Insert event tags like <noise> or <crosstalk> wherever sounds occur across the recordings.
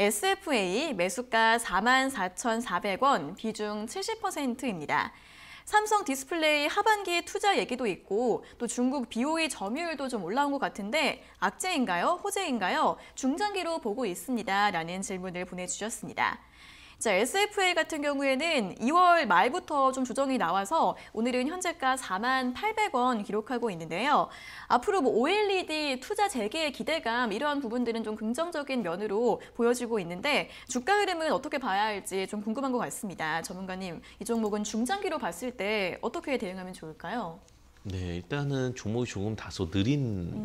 SFA 매수가 44,400원 비중 70%입니다. 삼성 디스플레이 하반기 투자 얘기도 있고 또 중국 BOE 점유율도 좀 올라온 것 같은데 악재인가요? 호재인가요? 중장기로 보고 있습니다. 라는 질문을 보내주셨습니다. 자, SFA 같은 경우에는 2월 말부터 좀 조정이 나와서 오늘은 현재가 4만 800원 기록하고 있는데요. 앞으로 뭐 OLED 투자 재개의 기대감 이러한 부분들은 좀 긍정적인 면으로 보여지고 있는데 주가 흐름은 어떻게 봐야 할지 좀 궁금한 것 같습니다. 전문가님, 이 종목은 중장기로 봤을 때 어떻게 대응하면 좋을까요? 네, 일단은 종목이 조금 다소 느린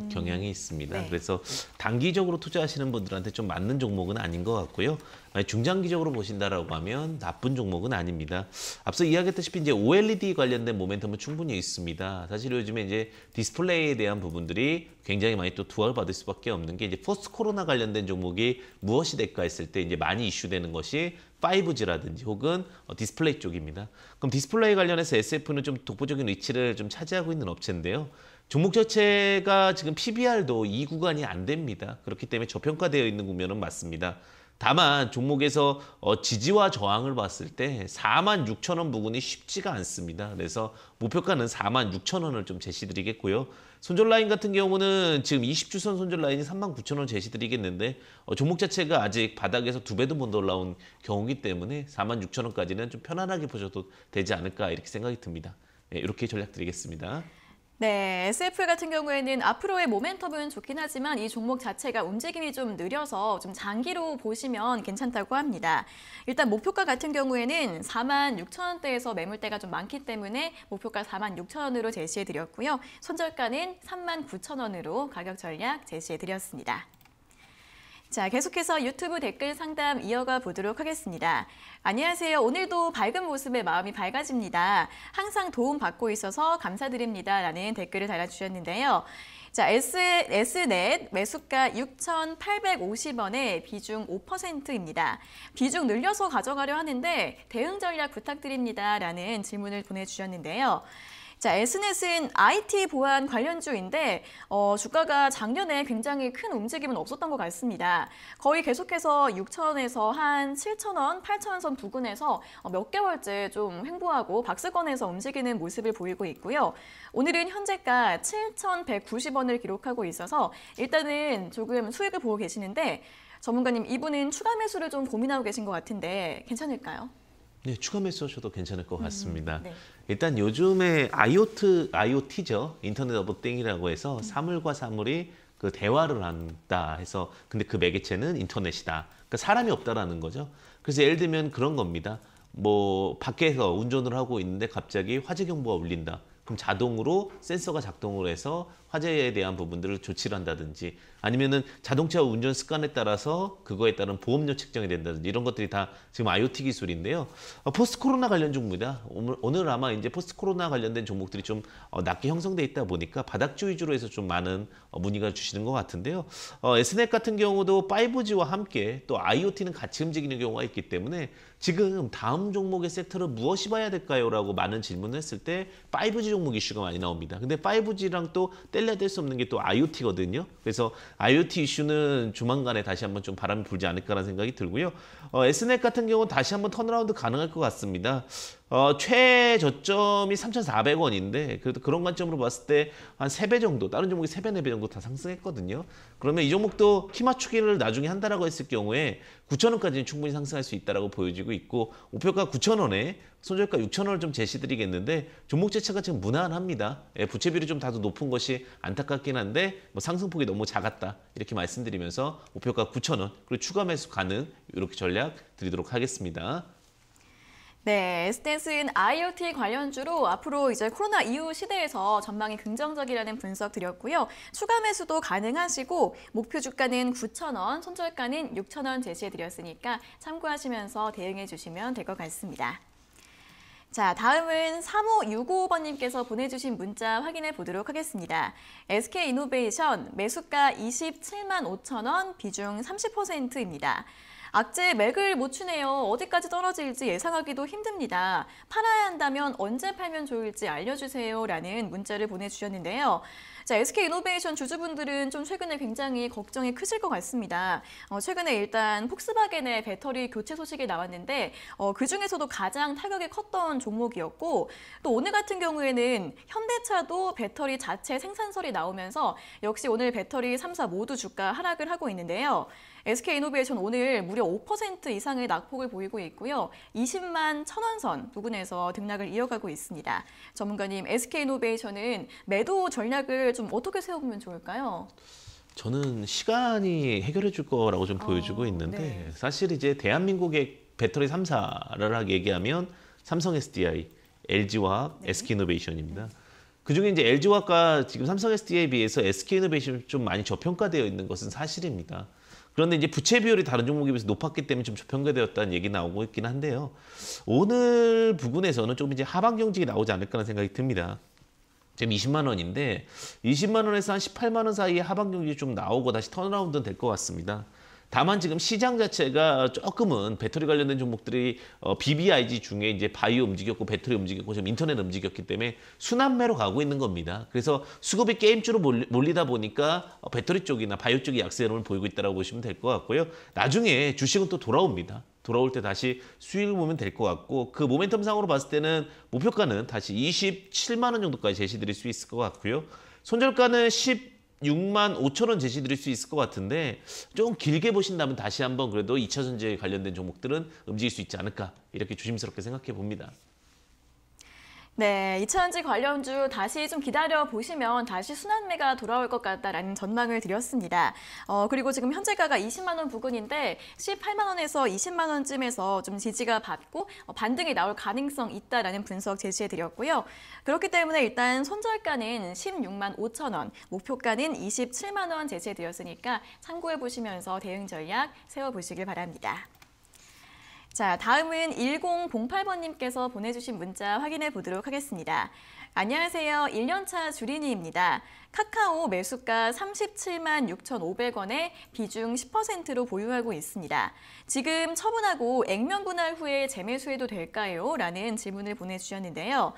음. 경향이 있습니다. 네. 그래서 단기적으로 투자하시는 분들한테 좀 맞는 종목은 아닌 것 같고요. 중장기적으로 보신다라고 하면 나쁜 종목은 아닙니다. 앞서 이야기했다시피 이제 OLED 관련된 모멘텀은 충분히 있습니다. 사실 요즘에 이제 디스플레이에 대한 부분들이 굉장히 많이 또 두각받을 수밖에 없는 게 이제 포스트 코로나 관련된 종목이 무엇이 될까 했을 때 이제 많이 이슈되는 것이 5G라든지 혹은 어, 디스플레이 쪽입니다. 그럼 디스플레이 관련해서 SF는 좀 독보적인 위치를 좀 차지하고 있는 업체인데요. 종목 자체가 지금 PBR도 이 구간이 안 됩니다. 그렇기 때문에 저평가되어 있는 국면은 맞습니다. 다만 종목에서 어, 지지와 저항을 봤을 때 4만 6천 원 부근이 쉽지가 않습니다. 그래서 목표가는 4만 6천 원을 좀 제시드리겠고요. 손절 라인 같은 경우는 지금 20주선 손절 라인이 3만 9천 원 제시드리겠는데 어, 종목 자체가 아직 바닥에서 두 배도 못 올라온 경우이기 때문에 4만 6천 원까지는 좀 편안하게 보셔도 되지 않을까 이렇게 생각이 듭니다. 네, 이렇게 전략 드리겠습니다. 네, SF 같은 경우에는 앞으로의 모멘텀은 좋긴 하지만 이 종목 자체가 움직임이 좀 느려서 좀 장기로 보시면 괜찮다고 합니다. 일단 목표가 같은 경우에는 4만 6천 원대에서 매물대가 좀 많기 때문에 목표가 4만 6천 원으로 제시해드렸고요. 손절가는 3만 9천 원으로 가격 전략 제시해드렸습니다. 자, 계속해서 유튜브 댓글 상담 이어가 보도록 하겠습니다. 안녕하세요. 오늘도 밝은 모습에 마음이 밝아집니다. 항상 도움 받고 있어서 감사드립니다. 라는 댓글을 달아주셨는데요. 자, S, S넷 매수가 6,850원에 비중 5%입니다. 비중 늘려서 가져가려 하는데 대응 전략 부탁드립니다. 라는 질문을 보내주셨는데요. 자, 에스넷은 IT 보안 관련주인데 어, 주가가 작년에 굉장히 큰 움직임은 없었던 것 같습니다. 거의 계속해서 6천에서 한 7천 원, 8천 원선 부근에서 어, 몇 개월째 좀 횡보하고 박스권에서 움직이는 모습을 보이고 있고요. 오늘은 현재가 7,190원을 기록하고 있어서 일단은 조금 수익을 보고 계시는데 전문가님 이분은 추가 매수를 좀 고민하고 계신 것 같은데 괜찮을까요? 네, 추가메서 하셔도 괜찮을 것 음, 같습니다. 음, 네. 일단 요즘에 IoT, IoT죠. 인터넷 오브 띵이라고 해서 음. 사물과 사물이 그 대화를 한다 해서 근데 그 매개체는 인터넷이다. 그러니까 사람이 없다라는 거죠. 그래서 예를 들면 그런 겁니다. 뭐 밖에서 운전을 하고 있는데 갑자기 화재 경보가 울린다. 그럼 자동으로 센서가 작동을 해서 화재에 대한 부분들을 조치를 한다든지 아니면은 자동차 운전 습관에 따라서 그거에 따른 보험료 책정이 된다든지 이런 것들이 다 지금 IoT 기술인데요. 어, 포스트 코로나 관련 종목이다. 오늘, 오늘 아마 이제 포스트 코로나 관련된 종목들이 좀 어, 낮게 형성돼 있다 보니까 바닥주 위주로 해서 좀 많은 어, 문의가 주시는 것 같은데요. 어, 에스넷 같은 경우도 5G와 함께 또 IoT는 같이 움직이는 경우가 있기 때문에 지금 다음 종목의 섹터를 무엇이 봐야 될까요? 라고 많은 질문을 했을 때 5G 종목 이슈가 많이 나옵니다. 근데 5G랑 또뗄 뗄래야 뗄수 없는 게 또 IoT거든요. 그래서 IoT 이슈는 조만간에 다시 한번 좀 바람이 불지 않을까라는 생각이 들고요. 어, S넷 같은 경우는 다시 한번 턴어라운드 가능할 것 같습니다. 어, 최저점이 3,400원인데 그래도 그런 관점으로 봤을 때 한3배 정도 다른 종목이 3배4배 정도 다 상승했거든요. 그러면 이 종목도 키 맞추기를 나중에 한다라고 했을 경우에 9,000원까지는 충분히 상승할 수 있다라고 보여지고 있고 목표가 9,000원에 손절가 6,000원을 좀 제시드리겠는데 종목 자체가 지금 무난합니다. 예, 부채비율이 좀 다소 높은 것이 안타깝긴 한데 뭐 상승폭이 너무 작았다 이렇게 말씀드리면서 목표가 9,000원 그리고 추가 매수 가능 이렇게 전략 드리도록 하겠습니다. 네, 에 SDS는 IoT 관련주로 앞으로 이제 코로나 이후 시대에서 전망이 긍정적이라는 분석 드렸고요. 추가 매수도 가능하시고 목표 주가는 9,000원, 손절가는 6,000원 제시해 드렸으니까 참고하시면서 대응해 주시면 될 것 같습니다. 자, 다음은 3565번님께서 보내주신 문자 확인해 보도록 하겠습니다. SK이노베이션 매수가 27만 5천 원, 비중 30%입니다. 악재의 맥을 못 추네요. 어디까지 떨어질지 예상하기도 힘듭니다. 팔아야 한다면 언제 팔면 좋을지 알려주세요. 라는 문자를 보내주셨는데요. 자, SK 이노베이션 주주분들은 좀 최근에 굉장히 걱정이 크실 것 같습니다. 어, 최근에 일단 폭스바겐의 배터리 교체 소식이 나왔는데 어, 그 중에서도 가장 타격이 컸던 종목이었고 또 오늘 같은 경우에는 현대차도 배터리 자체 생산설이 나오면서 역시 오늘 배터리 3사 모두 주가 하락을 하고 있는데요. SK이노베이션 오늘 무려 5% 이상의 낙폭을 보이고 있고요. 20만 천원선 부근에서 등락을 이어가고 있습니다. 전문가님, SK이노베이션은 매도 전략을 좀 어떻게 세워보면 좋을까요? 저는 시간이 해결해 줄 거라고 좀 보여주고 아, 있는데 네. 사실 이제 대한민국의 배터리 3사를 얘기하면 삼성 SDI, LG화학, 네. SK이노베이션입니다. 그중에 이제 LG화학과 지금 삼성 SDI에 비해서 SK이노베이션이 좀 많이 저평가되어 있는 것은 사실입니다. 그런데 이제 부채 비율이 다른 종목에 비해서 높았기 때문에 좀 저평가되었다는 얘기 나오고 있긴 한데요. 오늘 부분에서는 조금 이제 하반 경직이 나오지 않을까라는 생각이 듭니다. 지금 20만 원인데 20만 원에서 한 18만 원 사이에 하반 경기 좀 나오고 다시 턴어라운드는 될것 같습니다. 다만 지금 시장 자체가 조금은 배터리 관련된 종목들이 어, BBIG 중에 이제 바이오 움직였고 배터리 움직였고 지금 인터넷 움직였기 때문에 순환매로 가고 있는 겁니다. 그래서 수급이 게임주로 몰리다 보니까 어, 배터리 쪽이나 바이오 쪽이 약세 흐름을 보이고 있다고 보시면 될 것 같고요. 나중에 주식은 또 돌아옵니다. 돌아올 때 다시 수익을 보면 될 것 같고 그 모멘텀상으로 봤을 때는 목표가는 다시 27만 원 정도까지 제시드릴 수 있을 것 같고요. 손절가는 10 6만 5천 원 제시드릴 수 있을 것 같은데 좀 길게 보신다면 다시 한번 그래도 2차 전지에 관련된 종목들은 움직일 수 있지 않을까 이렇게 조심스럽게 생각해 봅니다. 네, 이천지 관련주 다시 좀 기다려 보시면 다시 순환매가 돌아올 것 같다라는 전망을 드렸습니다. 어, 그리고 지금 현재가가 20만 원 부근인데 18만 원에서 20만 원쯤에서 좀 지지가 받고 어, 반등이 나올 가능성 있다라는 분석 제시해 드렸고요. 그렇기 때문에 일단 손절가는 16만 5천 원, 목표가는 27만 원 제시해 드렸으니까 참고해 보시면서 대응 전략 세워 보시길 바랍니다. 자, 다음은 1008번님께서 보내주신 문자 확인해 보도록 하겠습니다. 안녕하세요. 1년차 주린이입니다. 카카오 매수가 37만 6,500원에 비중 10%로 보유하고 있습니다. 지금 처분하고 액면 분할 후에 재매수해도 될까요? 라는 질문을 보내주셨는데요.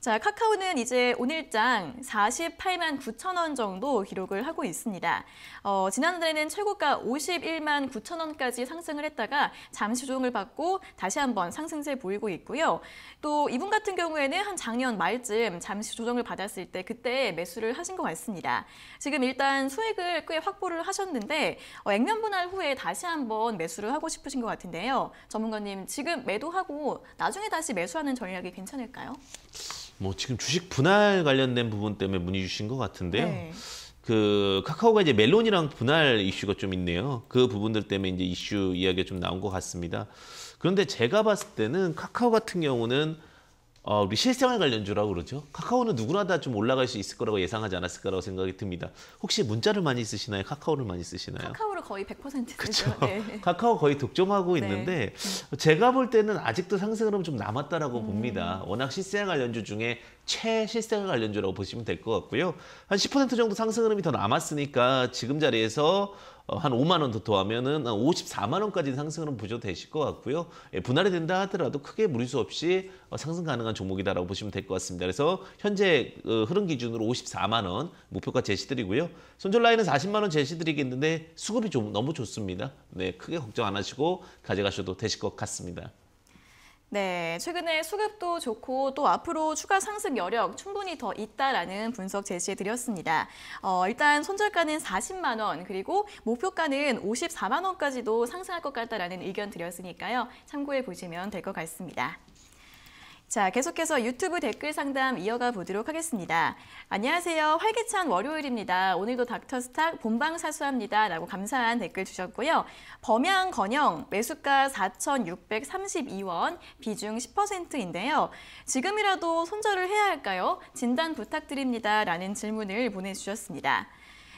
자, 카카오는 이제 오늘장 48만 9천 원 정도 기록을 하고 있습니다. 어, 지난달에는 최고가 51만 9천 원까지 상승을 했다가 잠시 조정을 받고 다시 한번 상승세 보이고 있고요. 또 이분 같은 경우에는 한 작년 말쯤 잠시 조정을 받았을 때 그때 매수를 하신 것 같습니다. 지금 일단 수익을 꽤 확보를 하셨는데 어, 액면 분할 후에 다시 한번 매수를 하고 싶으신 것 같은데요. 전문가님 지금 매도하고 나중에 다시 매수하는 전략이 괜찮을까요? 뭐 지금 주식 분할 관련된 부분 때문에 문의 주신 것 같은데요. 네. 그 카카오가 이제 멜론이랑 분할 이슈가 좀 있네요. 그 부분들 때문에 이제 이슈 이야기가 좀 나온 것 같습니다. 그런데 제가 봤을 때는 카카오 같은 경우는 어, 우리 실생활 관련주라고 그러죠. 카카오는 누구나 다 좀 올라갈 수 있을 거라고 예상하지 않았을거라고 생각이 듭니다. 혹시 문자를 많이 쓰시나요? 카카오를 많이 쓰시나요? 카카오를 거의 100% 쓰죠. <laughs> 네. 카카오 거의 독점하고 네. 있는데 네. 제가 볼 때는 아직도 상승 흐름 좀 남았다라고 음. 봅니다. 워낙 실생활 관련주 중에 최실생활 관련주라고 보시면 될 것 같고요. 한 10% 정도 상승 흐름이 더 남았으니까 지금 자리에서 어, 한 5만 원더 더하면은 54만 원까지 상승은 보조되실 것 같고요. 예, 분할이 된다 하더라도 크게 무리수 없이 어, 상승 가능한 종목이다라고 보시면 될 것 같습니다. 그래서 현재 어, 흐름 기준으로 54만 원 목표가 제시드리고요. 손절 라인은 40만 원 제시드리겠는데 수급이 좀 너무 좋습니다. 네, 크게 걱정 안 하시고 가져가셔도 되실 것 같습니다. 네, 최근에 수급도 좋고 또 앞으로 추가 상승 여력 충분히 더 있다라는 분석 제시해 드렸습니다. 어, 일단 손절가는 40만 원, 그리고 목표가는 54만 원까지도 상승할 것 같다라는 의견 드렸으니까요. 참고해 보시면 될 것 같습니다. 자, 계속해서 유튜브 댓글 상담 이어가 보도록 하겠습니다. 안녕하세요. 활기찬 월요일입니다. 오늘도 닥터스탁 본방 사수합니다. 라고 감사한 댓글 주셨고요. 범양건영 매수가 4,632원 비중 10%인데요. 지금이라도 손절을 해야 할까요? 진단 부탁드립니다. 라는 질문을 보내주셨습니다.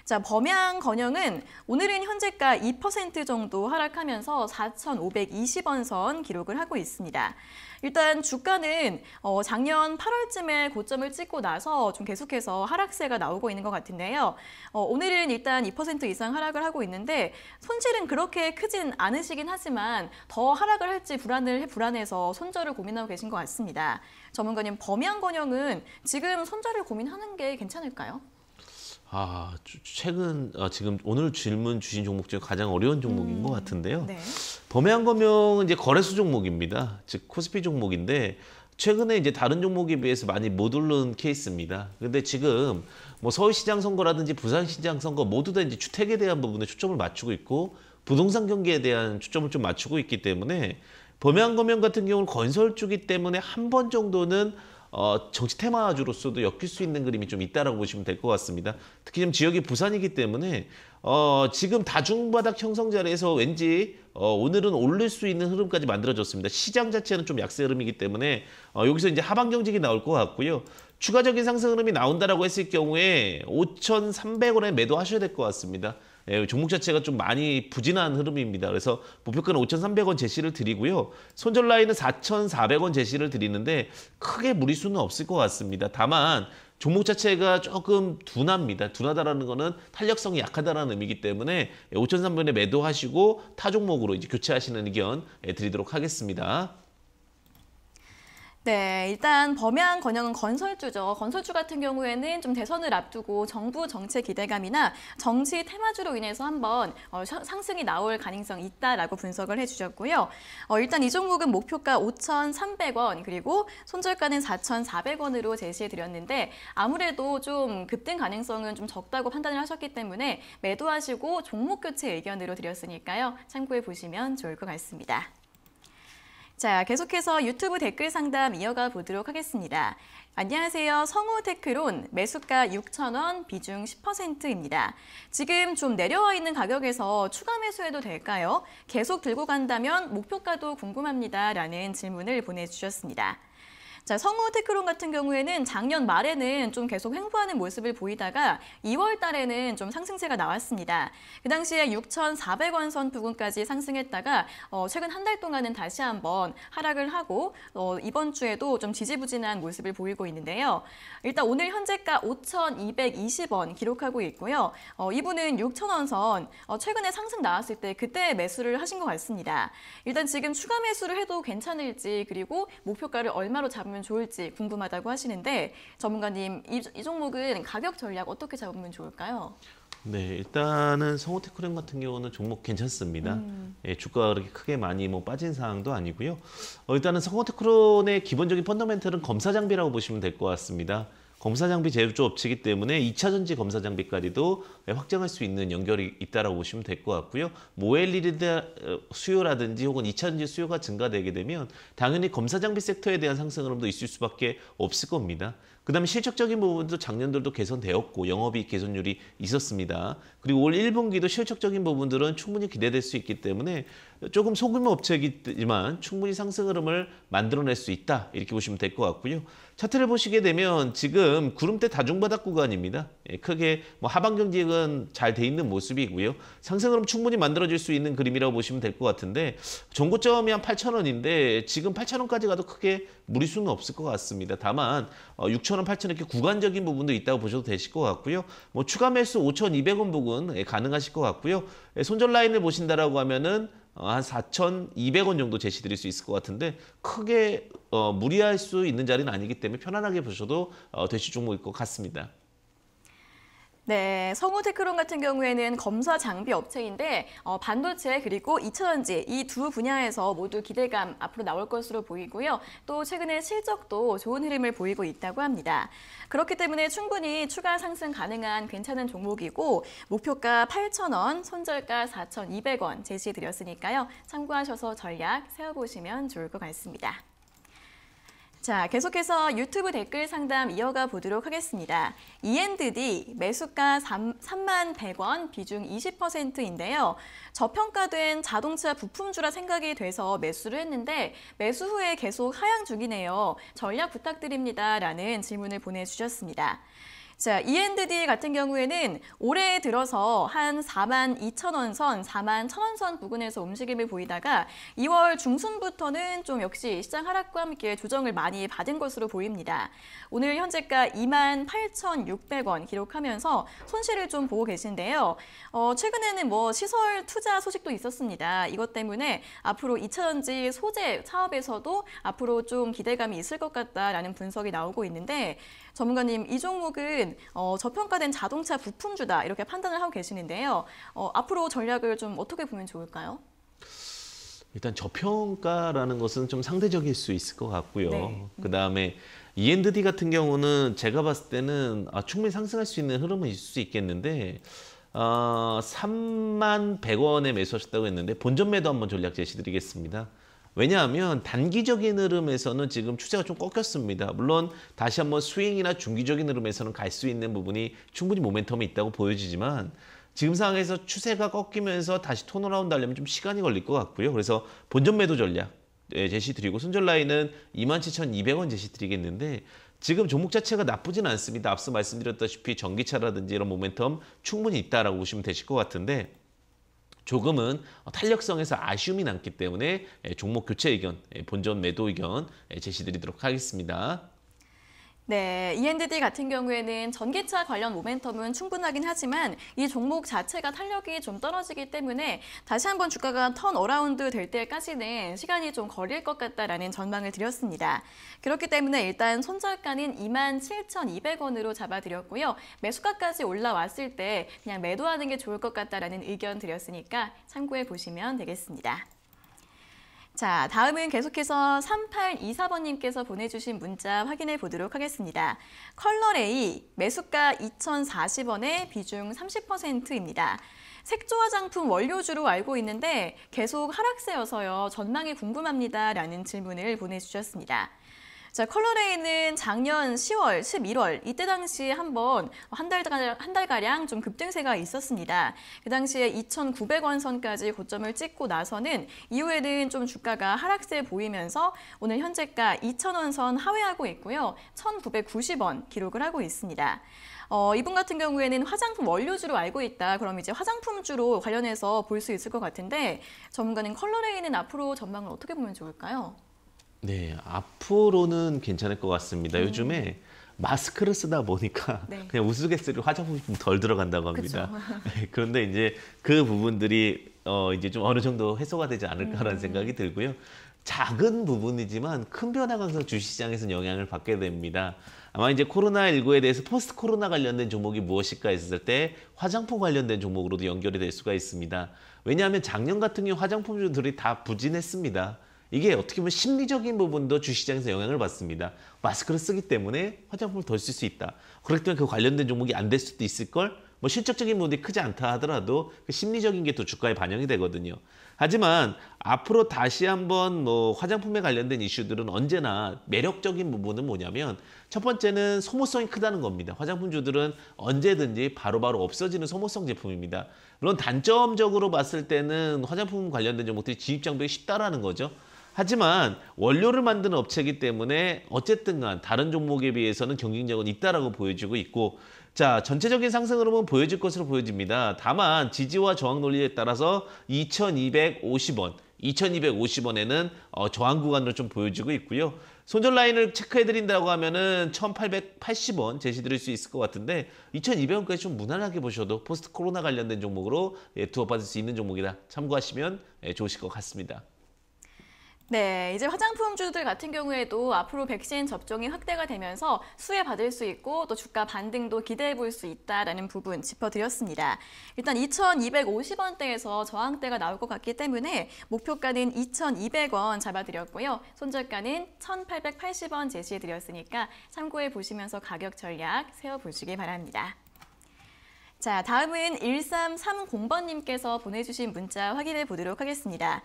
자, 범양 건영은 오늘은 현재가 2% 정도 하락하면서 4,520원 선 기록을 하고 있습니다. 일단 주가는 어, 작년 8월쯤에 고점을 찍고 나서 좀 계속해서 하락세가 나오고 있는 것 같은데요. 어, 오늘은 일단 2% 이상 하락을 하고 있는데 손실은 그렇게 크진 않으시긴 하지만 더 하락을 할지 불안을 불안해서 손절을 고민하고 계신 것 같습니다. 전문가님 범양 권형은 지금 손절을 고민하는 게 괜찮을까요? 아, 최근 아, 지금 오늘 질문 주신 종목 중에 가장 어려운 종목인 음, 것 같은데요. 네. 범해한 거명은 이제 거래소 종목입니다. 즉 코스피 종목인데 최근에 이제 다른 종목에 비해서 많이 못 오른 케이스입니다. 근데 지금 뭐 서울시장 선거라든지 부산시장 선거 모두 다 이제 주택에 대한 부분에 초점을 맞추고 있고 부동산 경기에 대한 초점을 좀 맞추고 있기 때문에 범해한 거명 같은 경우는 건설 주기 때문에 한 번 정도는 어, 정치 테마주로서도 엮일 수 있는 그림이 좀 있다라고 보시면 될 것 같습니다. 특히 좀 지역이 부산이기 때문에 어, 지금 다중바닥 형성 자리에서 왠지 어, 오늘은 올릴 수 있는 흐름까지 만들어졌습니다. 시장 자체는 좀 약세 흐름이기 때문에 어, 여기서 이제 하반 경직이 나올 것 같고요. 추가적인 상승 흐름이 나온다라고 했을 경우에 5,300원에 매도하셔야 될 것 같습니다. 예, 종목 자체가 좀 많이 부진한 흐름입니다. 그래서 목표가는 5,300원 제시를 드리고요. 손절 라인은 4,400원 제시를 드리는데 크게 무리수는 없을 것 같습니다. 다만 종목 자체가 조금 둔합니다. 둔하다라는 거는 탄력성이 약하다라는 의미이기 때문에 5,300원에 매도하시고 타 종목으로 이제 교체하시는 의견 예, 드리도록 하겠습니다. 네, 일단 범양 건영은 건설주죠. 건설주 같은 경우에는 좀 대선을 앞두고 정부 정책 기대감이나 정치 테마주로 인해서 한번 어, 상승이 나올 가능성이 있다라고 분석을 해주셨고요. 어, 일단 이 종목은 목표가 5,300원 그리고 손절가는 4,400원으로 제시해드렸는데 아무래도 좀 급등 가능성은 좀 적다고 판단을 하셨기 때문에 매도하시고 종목 교체 의견으로 드렸으니까요. 참고해 보시면 좋을 것 같습니다. 자, 계속해서 유튜브 댓글 상담 이어가 보도록 하겠습니다. 안녕하세요. 성우 테크론 매수가 6,000원 비중 10%입니다. 지금 좀 내려와 있는 가격에서 추가 매수해도 될까요? 계속 들고 간다면 목표가도 궁금합니다. 라는 질문을 보내주셨습니다. 자, 성우 테크론 같은 경우에는 작년 말에는 좀 계속 횡보하는 모습을 보이다가 2월 달에는 좀 상승세가 나왔습니다. 그 당시에 6,400원 선 부근까지 상승했다가 어, 최근 한 달 동안은 다시 한번 하락을 하고 어, 이번 주에도 좀 지지부진한 모습을 보이고 있는데요. 일단 오늘 현재가 5,220원 기록하고 있고요. 어, 이분은 6,000원 선 어, 최근에 상승 나왔을 때 그때 매수를 하신 것 같습니다. 일단 지금 추가 매수를 해도 괜찮을지 그리고 목표가를 얼마로 잡는 잡으면 좋을지 궁금하다고 하시는데 전문가님 이, 이 종목은 가격 전략 어떻게 잡으면 좋을까요? 네, 일단은 성호테크림 같은 경우는 종목 괜찮습니다. 음. 예, 주가가 그렇게 크게 많이 뭐 빠진 상황도 아니고요. 어, 일단은 성호테크론의 기본적인 펀더멘털은 검사 장비라고 보시면 될 것 같습니다. 검사 장비 제조 업체이기 때문에 2차 전지 검사 장비까지도 예, 확장할 수 있는 연결이 있다라고 보시면 될 것 같고요. 모엘리드 어, 수요라든지 혹은 2차 전지 수요가 증가되게 되면 당연히 검사 장비 섹터에 대한 상승 으로도 있을 수밖에 없을 겁니다. 그다음에 실적적인 부분도 작년들도 개선되었고 영업이익 개선율이 있었습니다. 그리고 올 1분기도 실적적인 부분들은 충분히 기대될 수 있기 때문에 조금 소규모 업체이지만 충분히 상승 흐름을 만들어낼 수 있다 이렇게 보시면 될 것 같고요. 차트를 보시게 되면 지금 구름대 다중바닥 구간입니다. 예, 크게 뭐하반 경직은 잘 돼 있는 모습이고요. 상승 흐름 충분히 만들어질 수 있는 그림이라고 보시면 될 것 같은데 전고점이 한 8,000원인데 지금 8,000원까지 가도 크게 무리수는 없을 것 같습니다. 다만 6,000원, 어, 8,000원 이렇게 구간적인 부분도 있다고 보셔도 되실 것 같고요. 뭐 추가 매수 5,200원 부근 예, 가능하실 것 같고요. 예, 손절 라인을 보신다라고 하면은 어, 한 4,200원 정도 제시드릴 수 있을 것 같은데 크게 어, 무리할 수 있는 자리는 아니기 때문에 편안하게 보셔도 어, 되실 종목일 것 같습니다. 네, 성우 테크론 같은 경우에는 검사 장비 업체인데 어, 반도체 그리고 2차전지 이 두 분야에서 모두 기대감 앞으로 나올 것으로 보이고요. 또 최근에 실적도 좋은 흐름을 보이고 있다고 합니다. 그렇기 때문에 충분히 추가 상승 가능한 괜찮은 종목이고 목표가 8,000원, 손절가 4,200원 제시해드렸으니까요. 참고하셔서 전략 세워보시면 좋을 것 같습니다. 자, 계속해서 유튜브 댓글 상담 이어가 보도록 하겠습니다. E&D 매수가 3만 100원 비중 20%인데요. 저평가된 자동차 부품주라 생각이 돼서 매수를 했는데 매수 후에 계속 하향 중이네요. 전략 부탁드립니다. 라는 질문을 보내주셨습니다. 자, E&D 같은 경우에는 올해 들어서 한 4만 2천 원 선, 4만 1천 원선 부근에서 움직임을 보이다가 2월 중순부터는 좀 역시 시장 하락과 함께 조정을 많이 받은 것으로 보입니다. 오늘 현재가 2만 8,600원 기록하면서 손실을 좀 보고 계신데요. 어, 최근에는 뭐 시설 투자 소식도 있었습니다. 이것 때문에 앞으로 2차전지 소재 사업에서도 앞으로 좀 기대감이 있을 것 같다라는 분석이 나오고 있는데 전문가님 이 종목은 어, 저평가된 자동차 부품주다 이렇게 판단을 하고 계시는데요. 어, 앞으로 전략을 좀 어떻게 보면 좋을까요? 일단 저평가라는 것은 좀 상대적일 수 있을 것 같고요. 네. 그다음에 E&D 같은 경우는 제가 봤을 때는 아, 충분히 상승할 수 있는 흐름은 있을 수 있겠는데 어, 아, 3만 100원에 매수하셨다고 했는데 본전 매도 한번 전략 제시드리겠습니다. 왜냐하면 단기적인 흐름에서는 지금 추세가 좀 꺾였습니다. 물론 다시 한번 스윙이나 중기적인 흐름에서는 갈 수 있는 부분이 충분히 모멘텀이 있다고 보여지지만 지금 상황에서 추세가 꺾이면서 다시 톤어라운드 하려면 좀 시간이 걸릴 것 같고요. 그래서 본전 매도 전략 예, 제시드리고 순절 라인은 27,200원 제시드리겠는데 지금 종목 자체가 나쁘진 않습니다. 앞서 말씀드렸다시피 전기차라든지 이런 모멘텀 충분히 있다라고 보시면 되실 것 같은데 조금은 탄력성에서 아쉬움이 남기 때문에 종목 교체 의견, 본전 매도 의견 제시드리도록 하겠습니다. 네, ENDD 같은 경우에는 전기차 관련 모멘텀은 충분하긴 하지만 이 종목 자체가 탄력이 좀 떨어지기 때문에 다시 한번 주가가 턴 어라운드 될 때까지는 시간이 좀 걸릴 것 같다라는 전망을 드렸습니다. 그렇기 때문에 일단 손절가는 27,200원으로 잡아드렸고요. 매수가까지 올라왔을 때 그냥 매도하는 게 좋을 것 같다라는 의견 드렸으니까 참고해 보시면 되겠습니다. 자, 다음은 계속해서 3824번님께서 보내주신 문자 확인해 보도록 하겠습니다. 컬러 레이 매수가 2,040원에 비중 30%입니다. 색조 화장품 원료주로 알고 있는데 계속 하락세여서요. 전망이 궁금합니다. 라는 질문을 보내주셨습니다. 자, 컬러레이는 작년 10월, 11월 이때 당시 한번 한 달가량, 한 달가량 좀 급등세가 있었습니다. 그 당시에 2,900원 선까지 고점을 찍고 나서는 이후에는 좀 주가가 하락세 보이면서 오늘 현재가 2,000원 선 하회하고 있고요. 1,990원 기록을 하고 있습니다. 어, 이분 같은 경우에는 화장품 원료주로 알고 있다. 그럼 이제 화장품주로 관련해서 볼 수 있을 것 같은데 전문가는 컬러레이는 앞으로 전망을 어떻게 보면 좋을까요? 네, 앞으로는 괜찮을 것 같습니다. 음. 요즘에 마스크를 쓰다 보니까 <laughs> 네. 그냥 우스갯소리로 화장품이 좀덜 들어간다고 합니다. <laughs> 네, 그런데 이제 그 부분들이 어 이제 좀 어느 정도 해소가 되지 않을까라는 음. 생각이 들고요. 작은 부분이지만 큰 변화가 항상 주시장에서는 식 영향을 받게 됩니다. 아마 이제 코로나19에 대해서 포스트 코로나 관련된 종목이 무엇일까 했을 때 화장품 관련된 종목으로도 연결이 될 수가 있습니다. 왜냐하면 작년 같은 경우 화장품들이 주다 부진했습니다. 이게 어떻게 보면 심리적인 부분도 주시장에서 영향을 받습니다. 마스크를 쓰기 때문에 화장품을 덜 쓸 수 있다. 그렇기 때문에 그 관련된 종목이 안 될 수도 있을 걸. 뭐 실적적인 부분이 크지 않다 하더라도 그 심리적인 게 또 주가에 반영이 되거든요. 하지만 앞으로 다시 한번 뭐 화장품에 관련된 이슈들은 언제나 매력적인 부분은 뭐냐면 첫 번째는 소모성이 크다는 겁니다. 화장품주들은 언제든지 바로바로 바로 없어지는 소모성 제품입니다. 물론 단점적으로 봤을 때는 화장품 관련된 종목들이 지입 장벽이 쉽다라는 거죠. 하지만 원료를 만드는 업체이기 때문에 어쨌든 간 다른 종목에 비해서는 경쟁력은 있다라고 보여지고 있고 자 전체적인 상승 흐름은 보여질 것으로 보여집니다. 다만 지지와 저항 논리에 따라서 2250원 2250원에는 어, 저항 구간으로 좀 보여지고 있고요. 손절 라인을 체크해드린다고 하면은 1880원 제시드릴 수 있을 것 같은데 2200원까지 좀 무난하게 보셔도 포스트 코로나 관련된 종목으로 예, 투어 받을 수 있는 종목이다. 참고하시면 예, 좋으실 것 같습니다. 네, 이제 화장품주들 같은 경우에도 앞으로 백신 접종이 확대가 되면서 수혜받을 수 있고 또 주가 반등도 기대해 볼 수 있다라는 부분 짚어드렸습니다. 일단 2,250원대에서 저항대가 나올 것 같기 때문에 목표가는 2,200원 잡아드렸고요. 손절가는 1,880원 제시해드렸으니까 참고해 보시면서 가격 전략 세워보시기 바랍니다. 자, 다음은 1330번님께서 보내주신 문자 확인해 보도록 하겠습니다.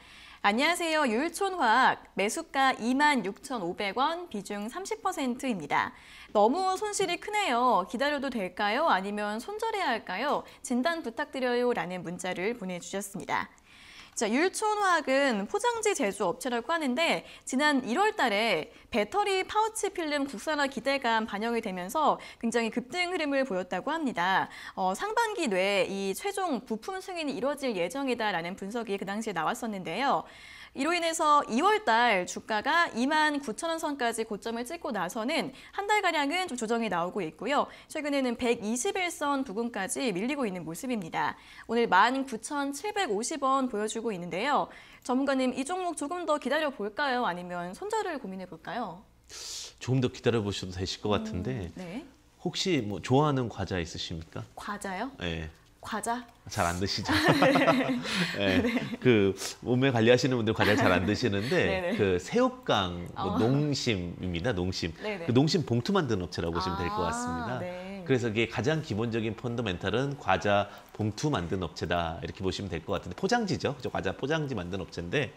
안녕하세요. 율촌화학 매수가 26,500원 비중 30%입니다. 너무 손실이 크네요. 기다려도 될까요? 아니면 손절해야 할까요? 진단 부탁드려요 라는 문자를 보내주셨습니다. 자, 율촌화학은 포장지 제조 업체라고 하는데 지난 1월 달에 배터리 파우치 필름 국산화 기대감 반영이 되면서 굉장히 급등 흐름을 보였다고 합니다. 어, 상반기 뇌이 최종 부품 승인이 이뤄질 예정이다라는 분석이 그 당시에 나왔었는데요. 이로 인해서 2월달 주가가 2만 9천 원 선까지 고점을 찍고 나서는 한 달가량은 좀 조정이 나오고 있고요. 최근에는 121선 부근까지 밀리고 있는 모습입니다. 오늘 19,750원 보여주고 있는데요. 전문가님, 이 종목 조금 더 기다려볼까요? 아니면 손절을 고민해볼까요? 조금 더 기다려보셔도 되실 것 같은데 음, 네. 혹시 뭐 좋아하는 과자 있으십니까? 과자요? 네. 과자 잘 안 드시죠. <laughs> 네. 네. 그 몸매 관리하시는 분들 과자 잘 안 드시는데 네, 네. 그 새우깡 뭐 어. 농심입니다. 농심. 네, 그 농심 봉투 만드는 업체라고 보시면 아, 될것 같습니다. 네. 그래서 이게 가장 기본적인 펀더멘탈은 과자 봉투 만든 업체다 이렇게 보시면 될 것 같은데 포장지죠. 그죠? 과자 포장지 만든 업체인데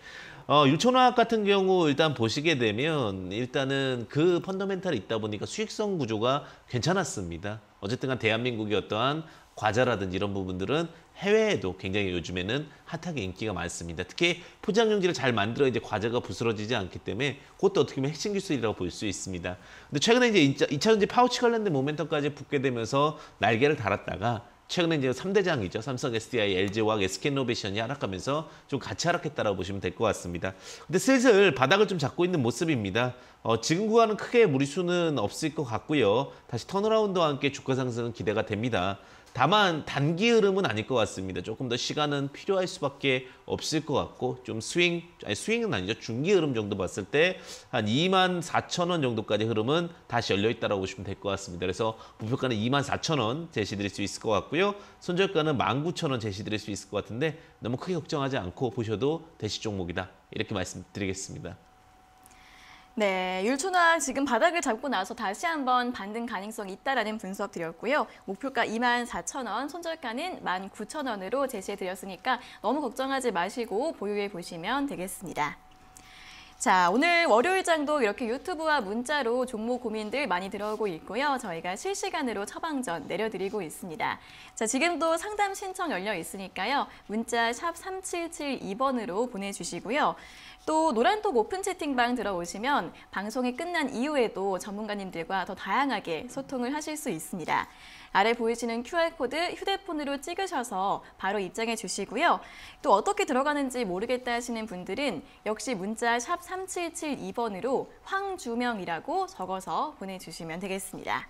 어, 유천화학 같은 경우 일단 보시게 되면 일단은 그 펀더멘탈이 있다 보니까 수익성 구조가 괜찮았습니다. 어쨌든 간 대한민국의 어떠한 과자라든지 이런 부분들은 해외에도 굉장히 요즘에는 핫하게 인기가 많습니다. 특히 포장용지를 잘 만들어 이제 과자가 부스러지지 않기 때문에 그것도 어떻게 보면 핵심 기술이라고 볼 수 있습니다. 근데 최근에 이제 2차전지 파우치 관련된 모멘텀까지 붙게 되면서 날개를 달았다가 최근에 이제 3대장이죠. 삼성 SDI, l g 와 s k 노베이션이 하락하면서 좀 같이 하락했다라고 보시면 될 것 같습니다. 근데 슬슬 바닥을 좀 잡고 있는 모습입니다. 어, 지금 구간은 크게 무리수는 없을 것 같고요. 다시 턴어라운드와 함께 주가 상승은 기대가 됩니다. 다만 단기 흐름은 아닐 것 같습니다. 조금 더 시간은 필요할 수밖에 없을 것 같고 좀 스윙, 아니 스윙은 아니죠. 중기 흐름 정도 봤을 때 한 2만 4천 원 정도까지 흐름은 다시 열려있다라고 보시면 될 것 같습니다. 그래서 목표가는 2만 4천 원 제시드릴 수 있을 것 같고요. 손절가는 1만 9천 원 제시드릴 수 있을 것 같은데 너무 크게 걱정하지 않고 보셔도 대시 종목이다. 이렇게 말씀드리겠습니다. 네, 율추나 지금 바닥을 잡고 나서 다시 한번 반등 가능성이 있다라는 분석 드렸고요. 목표가 24,000원, 손절가는 19,000원으로 제시해 드렸으니까 너무 걱정하지 마시고 보유해 보시면 되겠습니다. 자, 오늘 월요일 장도 이렇게 유튜브와 문자로 종목 고민들 많이 들어오고 있고요. 저희가 실시간으로 처방전 내려드리고 있습니다. 자, 지금도 상담 신청 열려 있으니까요. 문자 샵 3772번으로 보내주시고요. 또 노란톡 오픈 채팅방 들어오시면 방송이 끝난 이후에도 전문가님들과 더 다양하게 소통을 하실 수 있습니다. 아래 보이시는 QR코드 휴대폰으로 찍으셔서 바로 입장해 주시고요. 또 어떻게 들어가는지 모르겠다 하시는 분들은 역시 문자 샵 3772번으로 황주명이라고 적어서 보내주시면 되겠습니다.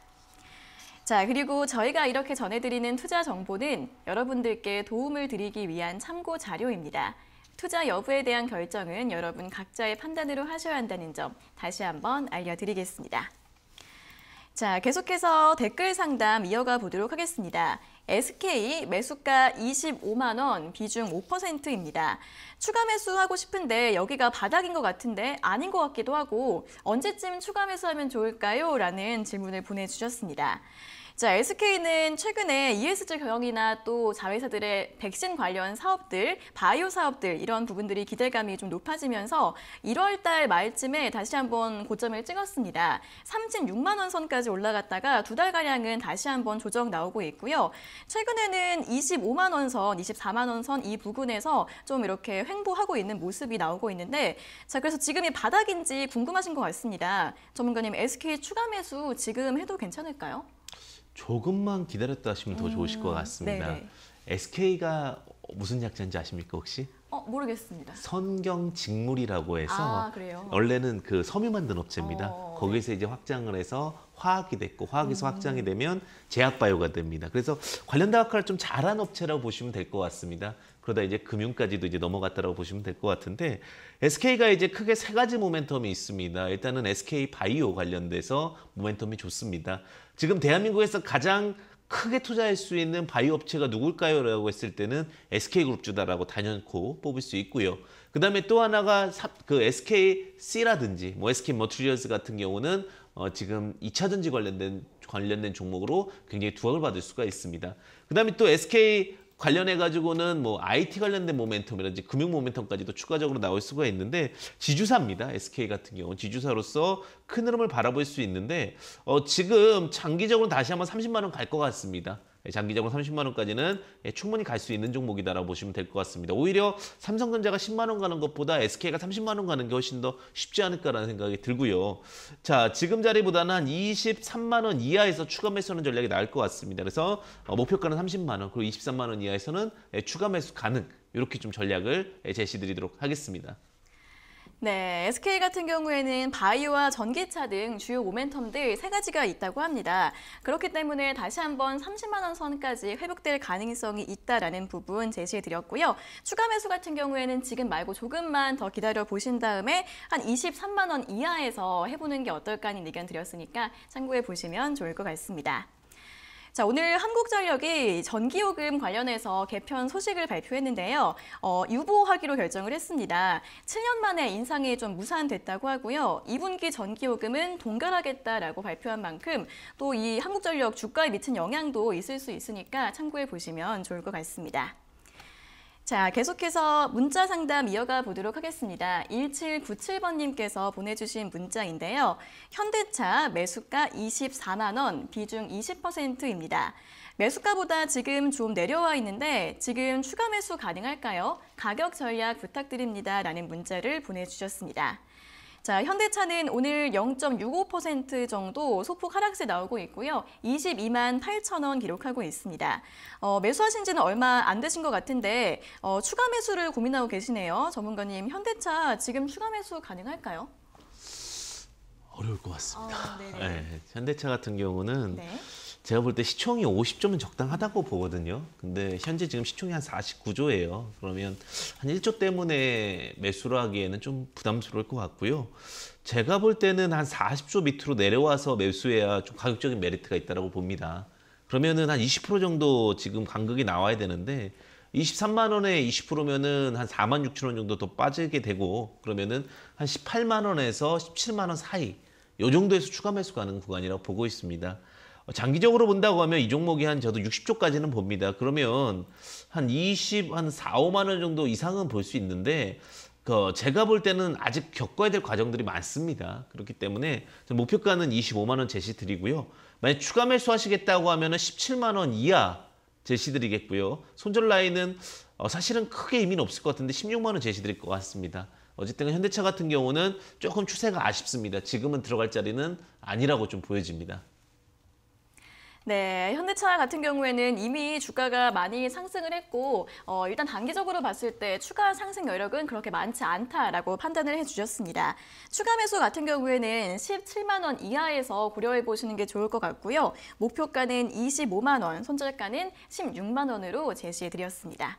자, 그리고 저희가 이렇게 전해드리는 투자 정보는 여러분들께 도움을 드리기 위한 참고 자료입니다. 투자 여부에 대한 결정은 여러분 각자의 판단으로 하셔야 한다는 점 다시 한번 알려드리겠습니다. 자, 계속해서 댓글 상담 이어가 보도록 하겠습니다. SK 매수가 25만 원 비중 5%입니다. 추가 매수하고 싶은데 여기가 바닥인 것 같은데 아닌 것 같기도 하고 언제쯤 추가 매수하면 좋을까요? 라는 질문을 보내주셨습니다. 자, SK는 최근에 ESG 경영이나 또 자회사들의 백신 관련 사업들, 바이오 사업들 이런 부분들이 기대감이 좀 높아지면서 1월 달 말쯤에 다시 한번 고점을 찍었습니다. 36만 원 선까지 올라갔다가 두 달 가량은 다시 한번 조정 나오고 있고요. 최근에는 25만 원 선, 24만 원 선 이 부근에서 좀 이렇게 횡보하고 있는 모습이 나오고 있는데 자, 그래서 지금이 바닥인지 궁금하신 것 같습니다. 전문가님, SK 추가 매수 지금 해도 괜찮을까요? 조금만 기다렸다 하시면 더 좋으실 것 음, 같습니다. 네네. SK가 무슨 약자인지 아십니까 혹시? 어 모르겠습니다. 선경 직물이라고 해서 아, 원래는 그 섬유 만든 업체입니다. 어, 어 네. 거기서 네. 이제 확장을 해서 화학이 됐고 화학에서 음. 확장이 되면 제약 바이오가 됩니다. 그래서 관련 다각화를 좀 잘한 업체라고 보시면 될 것 같습니다. 그러다 이제 금융까지도 이제 넘어갔다라고 보시면 될 것 같은데 SK가 이제 크게 세 가지 모멘텀이 있습니다. 일단은 SK 바이오 관련돼서 모멘텀이 좋습니다. 지금 대한민국에서 가장 크게 투자할 수 있는 바이오 업체가 누굴까요? 라고 했을 때는 SK그룹주다라고 단연코 뽑을 수 있고요. 그 다음에 또 하나가 그 SKC라든지 뭐 SK머티리얼스 같은 경우는 어 지금 2차전지 관련된 관련된 종목으로 굉장히 두각을 받을 수가 있습니다. 그 다음에 또 SK 관련해 가지고는 뭐 IT 관련된 모멘텀이라든지 금융 모멘텀까지도 추가적으로 나올 수가 있는데 지주사입니다. SK 같은 경우는 지주사로서 큰 흐름을 바라볼 수 있는데 어, 지금 장기적으로 다시 한번 30만 원갈 것 같습니다. 예, 장기적으로 30만 원까지는 예, 충분히 갈 수 있는 종목이다라고 보시면 될 것 같습니다. 오히려 삼성전자가 10만 원 가는 것보다 SK가 30만 원 가는 게 훨씬 더 쉽지 않을까라는 생각이 들고요. 자, 지금 자리보다는 한 23만 원 이하에서 추가 매수하는 전략이 나을 것 같습니다. 그래서 어, 목표가는 30만 원, 그리고 23만 원 이하에서는 예, 추가 매수 가능 이렇게 좀 전략을 제시드리도록 하겠습니다. 네, SK 같은 경우에는 바이오와 전기차 등 주요 모멘텀들 세 가지가 있다고 합니다. 그렇기 때문에 다시 한번 30만 원 선까지 회복될 가능성이 있다라는 부분 제시해 드렸고요. 추가 매수 같은 경우에는 지금 말고 조금만 더 기다려 보신 다음에 한 23만 원 이하에서 해보는 게 어떨까 하는 의견 드렸으니까 참고해 보시면 좋을 것 같습니다. 자, 오늘 한국전력이 전기요금 관련해서 개편 소식을 발표했는데요. 어, 유보하기로 결정을 했습니다. 7년 만에 인상이 좀 무산됐다고 하고요. 2분기 전기요금은 동결하겠다라고 발표한 만큼 또 이 한국전력 주가에 미친 영향도 있을 수 있으니까 참고해 보시면 좋을 것 같습니다. 자, 계속해서 문자 상담 이어가 보도록 하겠습니다. 1797번님께서 보내주신 문자인데요. 현대차 매수가 24만 원, 비중 20%입니다. 매수가보다 지금 좀 내려와 있는데 지금 추가 매수 가능할까요? 가격 전략 부탁드립니다. 라는 문자를 보내주셨습니다. 자, 현대차는 오늘 0.65% 정도 소폭 하락세 나오고 있고요. 22만 8천 원 기록하고 있습니다. 어, 매수하신 지는 얼마 안 되신 것 같은데 어, 추가 매수를 고민하고 계시네요. 전문가님, 현대차 지금 추가 매수 가능할까요? 어려울 것 같습니다. 아, <laughs> 네, 현대차 같은 경우는 네. 제가 볼 때 시총이 50조면 적당하다고 보거든요. 근데 현재 지금 시총이 한 49조예요. 그러면 한 1조 때문에 매수를 하기에는 좀 부담스러울 것 같고요. 제가 볼 때는 한 40조 밑으로 내려와서 매수해야 좀 가격적인 메리트가 있다고 봅니다. 그러면은 한 20% 정도 지금 간격이 나와야 되는데 23만 원에 20%면은 한 4만 6천 원 정도 더 빠지게 되고 그러면은 한 18만 원에서 17만 원 사이 요 정도에서 추가 매수 가는 구간이라고 보고 있습니다. 장기적으로 본다고 하면 이 종목이 한 저도 60조까지는 봅니다. 그러면 한 20, 한 4, 5만 원 정도 이상은 볼 수 있는데 그 제가 볼 때는 아직 겪어야 될 과정들이 많습니다. 그렇기 때문에 목표가는 25만 원 제시 드리고요. 만약 추가 매수하시겠다고 하면 은 17만 원 이하 제시 드리겠고요. 손절 라인은 어, 사실은 크게 의미는 없을 것 같은데 16만 원 제시 드릴 것 같습니다. 어쨌든 현대차 같은 경우는 조금 추세가 아쉽습니다. 지금은 들어갈 자리는 아니라고 좀 보여집니다. 네, 현대차 같은 경우에는 이미 주가가 많이 상승을 했고 어, 일단 단기적으로 봤을 때 추가 상승 여력은 그렇게 많지 않다라고 판단을 해주셨습니다. 추가 매수 같은 경우에는 17만 원 이하에서 고려해 보시는 게 좋을 것 같고요. 목표가는 25만 원, 손절가는 16만 원으로 제시해 드렸습니다.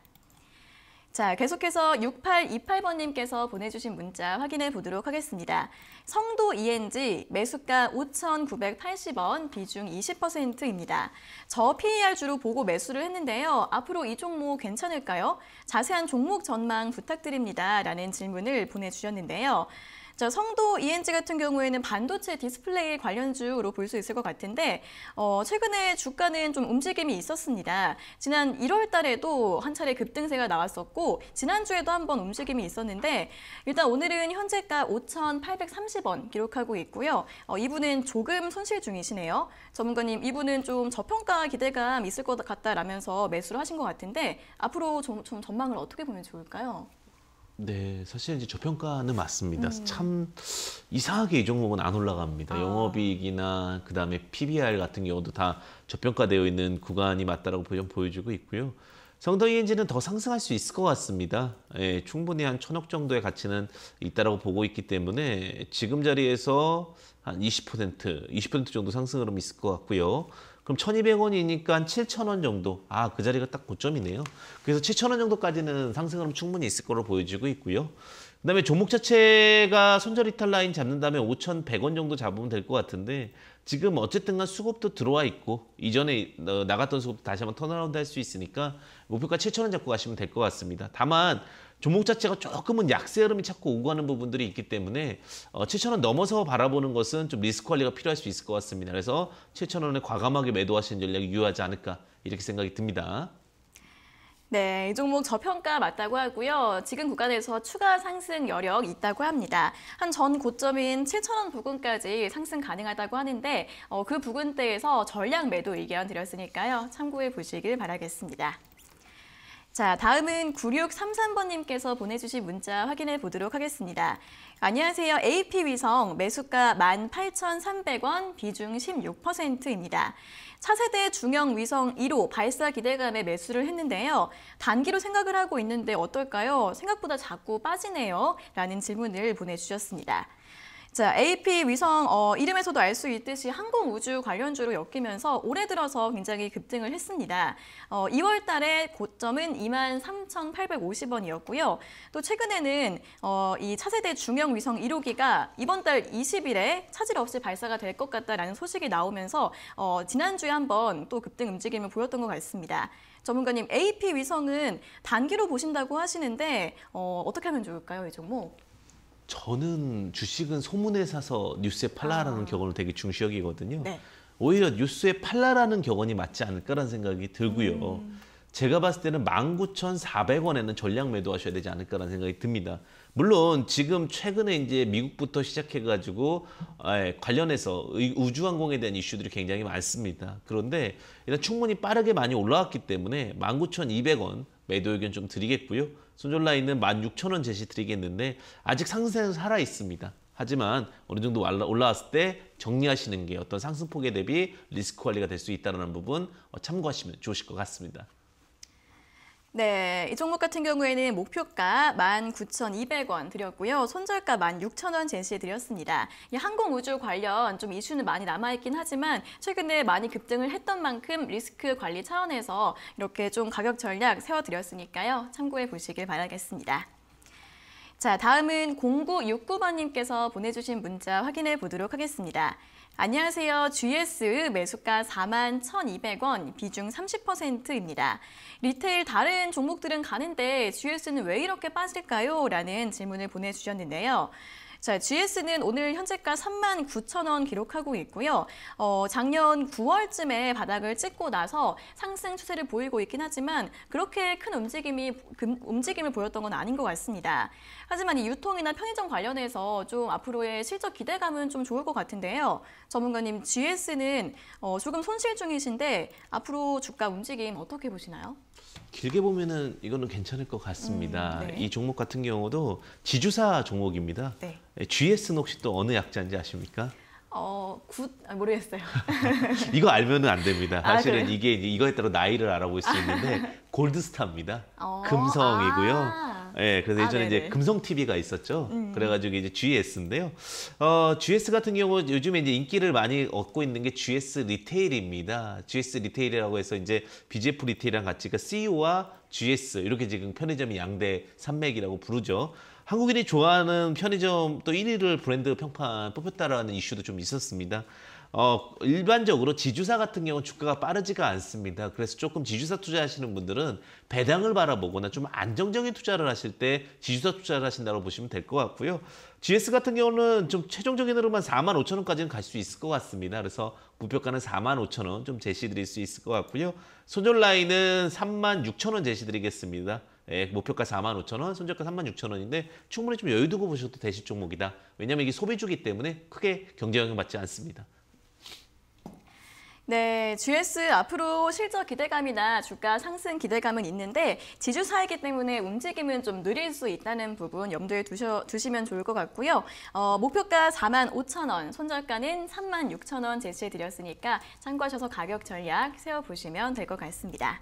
자, 계속해서 6828번님께서 보내주신 문자 확인해 보도록 하겠습니다. 성도 ENG 매수가 5,980원 비중 20%입니다. 저 PER주로 보고 매수를 했는데요. 앞으로 이 종목 괜찮을까요? 자세한 종목 전망 부탁드립니다. 라는 질문을 보내주셨는데요. 자, 성도 ENG 같은 경우에는 반도체 디스플레이 관련주로 볼 수 있을 것 같은데 어, 최근에 주가는 좀 움직임이 있었습니다. 지난 1월 달에도 한 차례 급등세가 나왔었고 지난주에도 한번 움직임이 있었는데 일단 오늘은 현재가 5,830원 기록하고 있고요. 어, 이분은 조금 손실 중이시네요. 전문가님 이분은 좀 저평가 기대감 있을 것 같다라면서 매수를 하신 것 같은데 앞으로 좀, 좀 전망을 어떻게 보면 좋을까요? 네, 사실 이제 저평가는 맞습니다. 음. 참 이상하게 이 종목은 안 올라갑니다. 아. 영업이익이나 그다음에 PBR 같은 경우도 다 저평가되어 있는 구간이 맞다라고 좀 보여주고 있고요. 성동이엔진은더 상승할 수 있을 것 같습니다. 예, 충분히 한 천억 정도의 가치는 있다라고 보고 있기 때문에 지금 자리에서 한20% 20% 정도 상승 흐름이 있을 것 같고요. 그럼 1200원이니까 7,000원 정도. 아, 그 자리가 딱 고점이네요. 그래서 7,000원 정도까지는 상승으로 충분히 있을 거로 보여지고 있고요. 그 다음에 종목 자체가 손절 이탈 라인 잡는 다음에 5,100원 정도 잡으면 될 것 같은데 지금 어쨌든 간 수급도 들어와 있고 이전에 어, 나갔던 수급도 다시 한번 턴어라운드 할 수 있으니까 목표가 7,000원 잡고 가시면 될 것 같습니다. 다만 종목 자체가 조금은 약세 흐름이 자꾸 오고 하는 부분들이 있기 때문에 어, 7천 원 넘어서 바라보는 것은 좀 리스크 관리가 필요할 수 있을 것 같습니다. 그래서 7천 원에 과감하게 매도하시는 전략이 유효하지 않을까 이렇게 생각이 듭니다. 네, 이 종목 저평가 맞다고 하고요. 지금 구간에서 추가 상승 여력 있다고 합니다. 한 전 고점인 7,000원 부근까지 상승 가능하다고 하는데 어, 그 부근대에서 전량 매도 의견 드렸으니까요. 참고해 보시길 바라겠습니다. 자, 다음은 9633번님께서 보내주신 문자 확인해 보도록 하겠습니다. 안녕하세요. AP 위성 매수가 18,300원 비중 16%입니다. 차세대 중형 위성 1호 발사 기대감에 매수를 했는데요. 단기로 생각을 하고 있는데 어떨까요? 생각보다 자꾸 빠지네요. 라는 질문을 보내주셨습니다. 자, AP 위성 어, 이름에서도 알 수 있듯이 항공 우주 관련주로 엮이면서 올해 들어서 굉장히 급등을 했습니다. 어, 2월 달에 고점은 23,850원이었고요. 또 최근에는 어, 이 차세대 중형 위성 1호기가 이번 달 20일에 차질 없이 발사가 될 것 같다라는 소식이 나오면서 어, 지난주에 한 번 또 급등 움직임을 보였던 것 같습니다. 전문가님, AP 위성은 단기로 보신다고 하시는데 어, 어떻게 하면 좋을까요, 이 종목? 저는 주식은 소문에 사서 뉴스에 팔라라는 아. 격언을 되게 중시적이거든요. 네. 오히려 뉴스에 팔라라는 격언이 맞지 않을까라는 생각이 들고요. 음. 제가 봤을 때는 19,400원에는 전량 매도하셔야 되지 않을까라는 생각이 듭니다. 물론 지금 최근에 이제 미국부터 시작해가지고 아, 예, 관련해서 우주항공에 대한 이슈들이 굉장히 많습니다. 그런데 일단 충분히 빠르게 많이 올라왔기 때문에 19,200원 매도 의견 좀 드리겠고요. 손절라 있는 16,000원 제시 드리겠는데 아직 상승세는 살아 있습니다. 하지만 어느 정도 올라왔을 때 정리하시는 게 어떤 상승폭에 대비 리스크 관리가 될 수 있다는 부분 어, 참고하시면 좋으실 것 같습니다. 네, 이 종목 같은 경우에는 목표가 19,200원 드렸고요. 손절가 16,000원 제시해 드렸습니다. 항공 우주 관련 좀 이슈는 많이 남아 있긴 하지만 최근에 많이 급등을 했던 만큼 리스크 관리 차원에서 이렇게 좀 가격 전략 세워 드렸으니까요. 참고해 보시길 바라겠습니다. 자, 다음은 0969번님께서 보내주신 문자 확인해 보도록 하겠습니다. 안녕하세요. GS 매수가 4 1,200원, 비중 30%입니다. 리테일 다른 종목들은 가는데 GS는 왜 이렇게 빠질까요? 라는 질문을 보내주셨는데요. 자, GS는 오늘 현재가 3만 9천 원 기록하고 있고요. 어, 작년 9월쯤에 바닥을 찍고 나서 상승 추세를 보이고 있긴 하지만 그렇게 큰 움직임이 금, 움직임을 보였던 건 아닌 것 같습니다. 하지만 이 유통이나 편의점 관련해서 좀 앞으로의 실적 기대감은 좀 좋을 것 같은데요. 전문가님, GS는 어, 조금 손실 중이신데 앞으로 주가 움직임 어떻게 보시나요? 길게 보면은 이거는 괜찮을 것 같습니다. 음, 네. 이 종목 같은 경우도 지주사 종목입니다. 네. 예, GS는 혹시 또 어느 약자인지 아십니까? 어, 굿 아, 모르겠어요. <laughs> 이거 알면안 됩니다. 아, 사실은 아, 이게 이거에 따라 나이를 알아볼 수 있는데 아. <laughs> 골드스타입니다. 어, 금성이고요. 아. 예, 그래서 아, 예전에 이제 금성 TV가 있었죠. 음. 그래가지고 이제 GS인데요. 어, GS 같은 경우 요즘에 이제 인기를 많이 얻고 있는 게 GS 리테일입니다. GS 리테일이라고 해서 이제 BJF 리테일이랑 같이 그러니까 CU와 GS 이렇게 지금 편의점이 양대 산맥이라고 부르죠. 한국인이 좋아하는 편의점 또 1위를 브랜드 평판 뽑혔다라는 이슈도 좀 있었습니다. 어, 일반적으로 지주사 같은 경우는 주가가 빠르지가 않습니다. 그래서 조금 지주사 투자하시는 분들은 배당을 바라보거나 좀 안정적인 투자를 하실 때 지주사 투자를 하신다고 보시면 될 것 같고요. GS 같은 경우는 좀 최종적인 흐름만 4만 5천 원까지는 갈 수 있을 것 같습니다. 그래서 목표가는 4만 5천 원좀 제시드릴 수 있을 것 같고요. 소졸라인은 3만 6천 원 제시드리겠습니다. 예, 목표가 4만 5천 원, 손절가 3만 6천 원인데 충분히 좀 여유 두고 보셔도 되실 종목이다. 왜냐하면 이게 소비주기 때문에 크게 경제 영향 받지 않습니다. 네, GS 앞으로 실적 기대감이나 주가 상승 기대감은 있는데 지주사이기 때문에 움직임은 좀 느릴 수 있다는 부분 염두에 두셔, 두시면 좋을 것 같고요. 어, 목표가 4만 5천 원, 손절가는 3만 6천 원 제시해드렸으니까 참고하셔서 가격 전략 세워보시면 될 것 같습니다.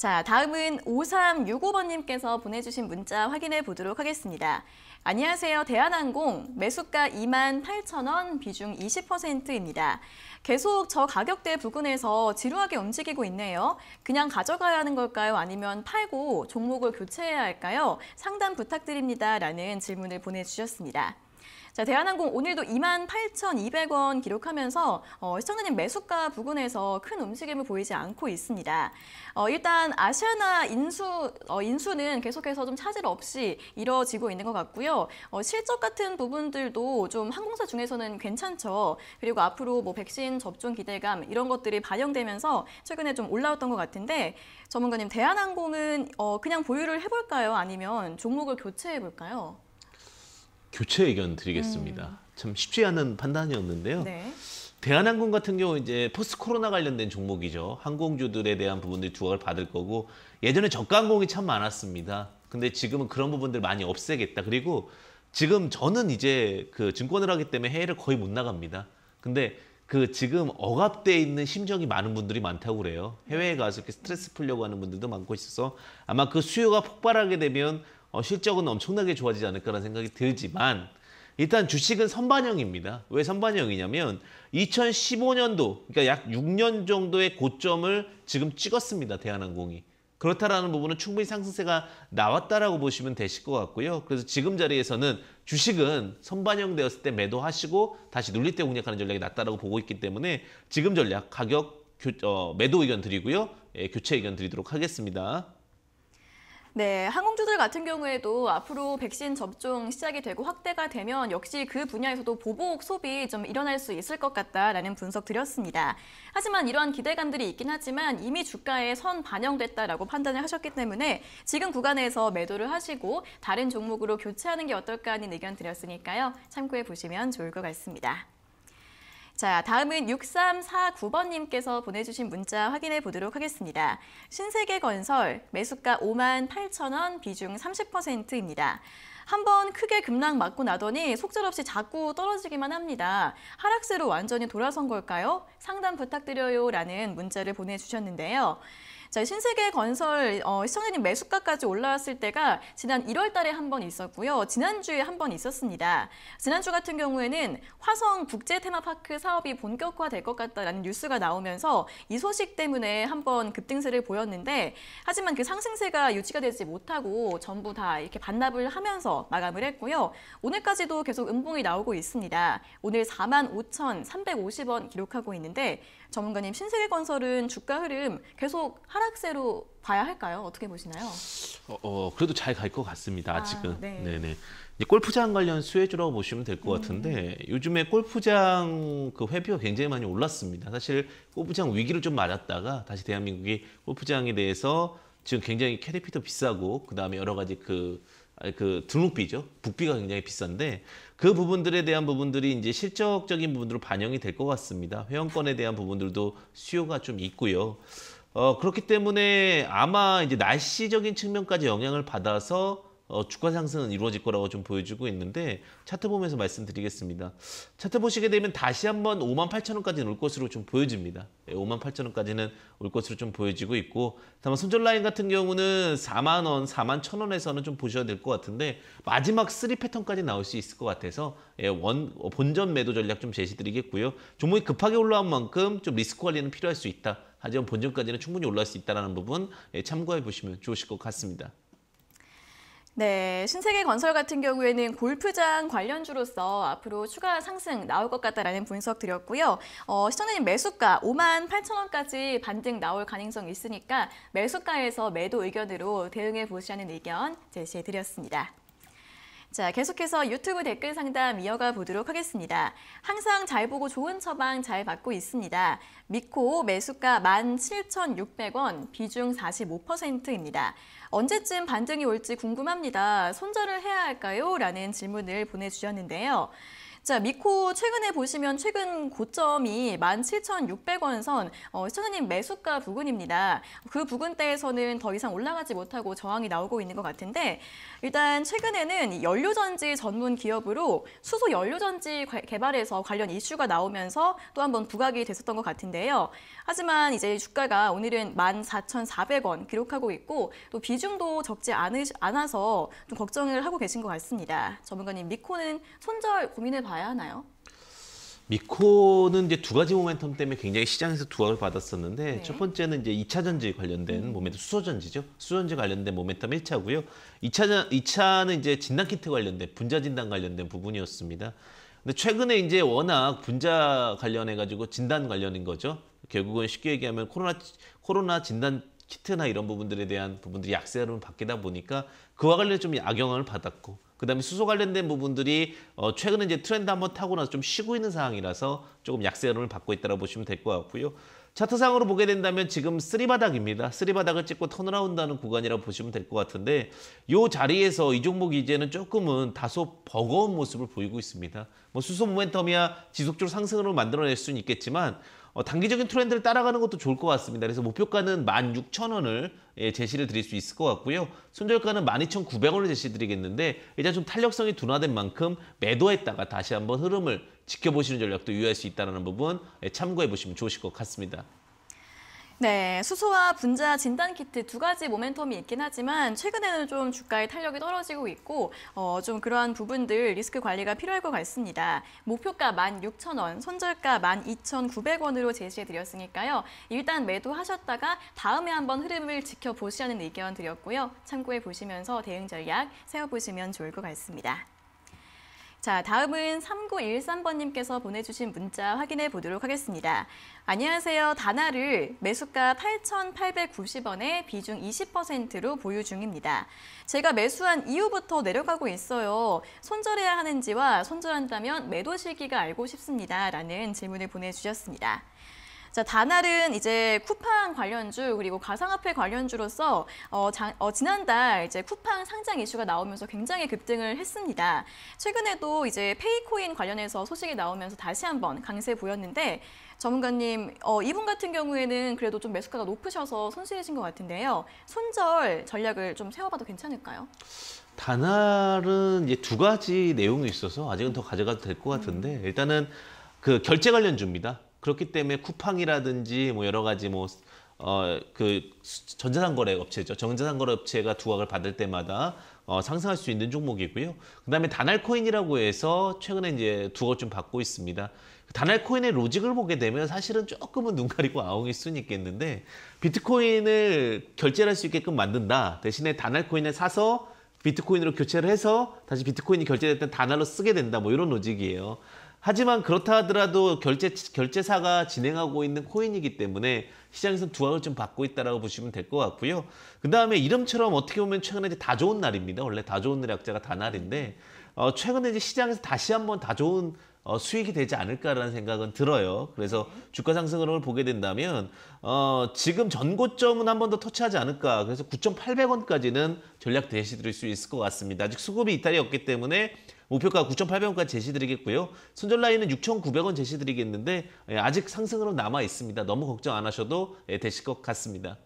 자, 다음은 5365번님께서 보내주신 문자 확인해 보도록 하겠습니다. 안녕하세요. 대한항공 매수가 2만 8천 원 비중 20%입니다. 계속 저 가격대 부근에서 지루하게 움직이고 있네요. 그냥 가져가야 하는 걸까요? 아니면 팔고 종목을 교체해야 할까요? 상담 부탁드립니다. 라는 질문을 보내주셨습니다. 자, 대한항공 오늘도 28,200원 기록하면서 어, 시청자님 매수가 부근에서 큰 움직임을 보이지 않고 있습니다. 어, 일단 아시아나 인수 어, 인수는 계속해서 좀 차질 없이 이뤄지고 있는 것 같고요. 어, 실적 같은 부분들도 좀 항공사 중에서는 괜찮죠. 그리고 앞으로 뭐 백신 접종 기대감 이런 것들이 반영되면서 최근에 좀 올라왔던 것 같은데 전문가님 대한항공은 어, 그냥 보유를 해볼까요? 아니면 종목을 교체해볼까요? 교체 의견 드리겠습니다. 음. 참 쉽지 않은 판단이었는데요. 네. 대한항공 같은 경우 이제 포스트 코로나 관련된 종목이죠. 항공주들에 대한 부분들이 두각을 받을 거고 예전에 저가 항공이 참 많았습니다. 근데 지금은 그런 부분들 많이 없애겠다. 그리고 지금 저는 이제 그 증권을 하기 때문에 해외를 거의 못 나갑니다. 근데 그 지금 억압돼 있는 심정이 많은 분들이 많다고 그래요. 해외에 가서 이렇게 스트레스 풀려고 하는 분들도 많고 있어서 아마 그 수요가 폭발하게 되면 어, 실적은 엄청나게 좋아지지 않을까라는 생각이 들지만 일단 주식은 선반영입니다. 왜 선반영이냐면 2015년도 그러니까 약 6년 정도의 고점을 지금 찍었습니다. 대한항공이. 그렇다라는 부분은 충분히 상승세가 나왔다라고 보시면 되실 것 같고요. 그래서 지금 자리에서는 주식은 선반영되었을 때 매도하시고 다시 눌릴 때 공략하는 전략이 낫다라고 보고 있기 때문에 지금 전략 가격 교, 어, 매도 의견 드리고요. 예, 교체 의견 드리도록 하겠습니다. 네, 항공주들 같은 경우에도 앞으로 백신 접종 시작이 되고 확대가 되면 역시 그 분야에서도 보복 소비 좀 일어날 수 있을 것 같다라는 분석 드렸습니다. 하지만 이러한 기대감들이 있긴 하지만 이미 주가에 선 반영됐다라고 판단을 하셨기 때문에 지금 구간에서 매도를 하시고 다른 종목으로 교체하는 게 어떨까 하는 의견 드렸으니까요. 참고해 보시면 좋을 것 같습니다. 자, 다음은 6349번님께서 보내주신 문자 확인해 보도록 하겠습니다. 신세계 건설, 매수가 5만 8천 원, 비중 30%입니다. 한번 크게 급락 맞고 나더니 속절없이 자꾸 떨어지기만 합니다. 하락세로 완전히 돌아선 걸까요? 상담 부탁드려요 라는 문자를 보내주셨는데요. 자, 신세계 건설 어, 시청자님 매수가까지 올라왔을 때가 지난 1월 달에 한 번 있었고요. 지난주에 한 번 있었습니다. 지난주 같은 경우에는 화성 국제 테마파크 사업이 본격화될 것 같다라는 뉴스가 나오면서 이 소식 때문에 한 번 급등세를 보였는데 하지만 그 상승세가 유지가 되지 못하고 전부 다 이렇게 반납을 하면서 마감을 했고요. 오늘까지도 계속 음봉이 나오고 있습니다. 오늘 4 5,350원 기록하고 있는데 전문가님 신세계건설은 주가 흐름 계속 하락세로 봐야 할까요? 어떻게 보시나요? 어, 어 그래도 잘 갈 것 같습니다. 아, 지금 네. 네네. 골프장 관련 수혜주라고 보시면 될것 음. 같은데 음. 요즘에 골프장 그 회비가 굉장히 많이 올랐습니다. 사실 골프장 위기를 좀 맞았다가 다시 대한민국이 골프장에 대해서 지금 굉장히 캐리피도 비싸고 그 다음에 여러 가지 그그 등록비죠. 북비가 굉장히 비싼데 그 부분들에 대한 부분들이 이제 실적적인 부분으로 반영이 될 것 같습니다. 회원권에 대한 부분들도 수요가 좀 있고요. 어, 그렇기 때문에 아마 이제 날씨적인 측면까지 영향을 받아서 어, 주가 상승은 이루어질 거라고 좀 보여주고 있는데 차트 보면서 말씀드리겠습니다. 차트 보시게 되면 다시 한번 5만 8천 원까지올 것으로 좀 보여집니다. 5만 예, 8천 원까지는 올 것으로 좀 보여지고 있고 다만 손절 라인 같은 경우는 4만 원, 4만 1천 원에서는 좀 보셔야 될 것 같은데 마지막 3 패턴까지 나올 수 있을 것 같아서 예, 원 본전 매도 전략 좀 제시드리겠고요. 종목이 급하게 올라온 만큼 좀 리스크 관리는 필요할 수 있다. 하지만 본전까지는 충분히 올라올 수 있다는 부분 예, 참고해 보시면 좋으실 것 같습니다. 네, 신세계 건설 같은 경우에는 골프장 관련주로서 앞으로 추가 상승 나올 것 같다라는 분석 드렸고요. 어, 시청자님 매수가 5만 8천 원까지 반등 나올 가능성이 있으니까 매수가에서 매도 의견으로 대응해 보시라는 의견 제시해 드렸습니다. 자, 계속해서 유튜브 댓글 상담 이어가 보도록 하겠습니다. 항상 잘 보고 좋은 처방 잘 받고 있습니다. 미코 매수가 17,600원, 비중 45%입니다. 언제쯤 반등이 올지 궁금합니다. 손절을 해야 할까요? 라는 질문을 보내주셨는데요. 자, 미코 최근에 보시면 최근 고점이 17,600원 선 어, 시청자님 매수가 부근입니다. 그 부근대에서는 더 이상 올라가지 못하고 저항이 나오고 있는 것 같은데 일단 최근에는 연료전지 전문 기업으로 수소 연료전지 개발에서 관련 이슈가 나오면서 또 한번 부각이 됐었던 것 같은데요. 하지만 이제 주가가 오늘은 14,400원 기록하고 있고 또 비중도 적지 않으, 않아서 좀 걱정을 하고 계신 것 같습니다. 전문가님 미코는 손절 고민을받 봐야 하나요? 미코는 이제 두 가지 모멘텀 때문에 굉장히 시장에서 두각을 받았었는데 네. 첫 번째는 이제 2차 전지 관련된 음. 모멘텀 수소 전지죠. 수소 전지 관련된 모멘텀 1차고요. 2차 전 2차는 이제 진단 키트 관련된 분자 진단 관련된 부분이었습니다. 근데 최근에 이제 워낙 분자 관련해 가지고 진단 관련인 거죠. 결국은 쉽게 얘기하면 코로나 코로나 진단 키트나 이런 부분들에 대한 부분들이 약세로 바뀌다 보니까 그와 관련 해좀 악영향을 받았고 그다음에 수소 관련된 부분들이 어, 최근에 이제 트렌드 한번 타고 나서 좀 쉬고 있는 상황이라서 조금 약세 흐름을 받고 있다고 보시면 될 것 같고요. 차트상으로 보게 된다면 지금 쓰리바닥입니다. 쓰리바닥을 찍고 터널라운다는 구간이라고 보시면 될 것 같은데 이 자리에서 이 종목이 이제는 조금은 다소 버거운 모습을 보이고 있습니다. 뭐 수소 모멘텀이야 지속적으로 상승으로 만들어낼 수는 있겠지만 어, 단기적인 트렌드를 따라가는 것도 좋을 것 같습니다. 그래서 목표가는 16,000원을 예, 제시를 드릴 수 있을 것 같고요. 손절가는 12,900원을 제시드리겠는데 일단 좀 탄력성이 둔화된 만큼 매도했다가 다시 한번 흐름을 지켜보시는 전략도 유효할 수 있다는 부분 예, 참고해 보시면 좋으실 것 같습니다. 네, 수소와 분자 진단 키트 두 가지 모멘텀이 있긴 하지만 최근에는 좀 주가의 탄력이 떨어지고 있고 어, 좀 그러한 부분들 리스크 관리가 필요할 것 같습니다. 목표가 16,000원, 손절가 12,900원으로 제시해드렸으니까요. 일단 매도하셨다가 다음에 한번 흐름을 지켜보시라는 의견 드렸고요. 참고해 보시면서 대응 전략 세워보시면 좋을 것 같습니다. 자, 다음은 3913번님께서 보내주신 문자 확인해 보도록 하겠습니다. 안녕하세요. 다나를 매수가 8,890원에 비중 20%로 보유 중입니다. 제가 매수한 이후부터 내려가고 있어요. 손절해야 하는지와 손절한다면 매도 시기가 알고 싶습니다. 라는 질문을 보내주셨습니다. 자, 다날은 이제 쿠팡 관련주 그리고 가상화폐 관련주로서 어, 장, 어, 지난달 이제 쿠팡 상장 이슈가 나오면서 굉장히 급등을 했습니다. 최근에도 이제 페이코인 관련해서 소식이 나오면서 다시 한번 강세 보였는데 전문가님, 어, 이분 같은 경우에는 그래도 좀 매수가가 높으셔서 손실이신 것 같은데요. 손절 전략을 좀 세워봐도 괜찮을까요? 다날은 이제 두 가지 내용이 있어서 아직은 더 가져가도 될 것 같은데 음. 일단은 그 결제 관련주입니다. 그렇기 때문에 쿠팡이라든지 뭐 여러 가지 뭐 어 그 전자상거래 업체죠. 전자상거래 업체가 두각을 받을 때마다 어, 상승할 수 있는 종목이고요. 그다음에 단날코인이라고 해서 최근에 이제 두각 좀 받고 있습니다. 단날코인의 로직을 보게 되면 사실은 조금은 눈 가리고 아웅일 수는 있겠는데 비트코인을 결제할 를수 있게끔 만든다. 대신에 단날코인을 사서 비트코인으로 교체를 해서 다시 비트코인이 결제됐던 단날로 쓰게 된다. 뭐 이런 로직이에요. 하지만 그렇다 하더라도 결제, 결제사가 진행하고 있는 코인이기 때문에 시장에서 두각을 좀 받고 있다고 라 보시면 될 것 같고요. 그 다음에 이름처럼 어떻게 보면 최근에 이제 다 좋은 날입니다. 원래 다 좋은 날의 약자가 다날인데 어, 최근에 이제 시장에서 다시 한번 다 좋은 어, 수익이 되지 않을까라는 생각은 들어요. 그래서 주가 상승 흐름을 보게 된다면 어, 지금 전고점은 한 번 더 터치하지 않을까. 그래서 9,800원까지는 전략 대시 드릴 수 있을 것 같습니다. 아직 수급이 이탈이 없기 때문에 목표가 9,800원까지 제시드리겠고요. 손절 라인은 6,900원 제시드리겠는데 예, 아직 상승으로 남아 있습니다. 너무 걱정 안 하셔도 예, 되실 것 같습니다.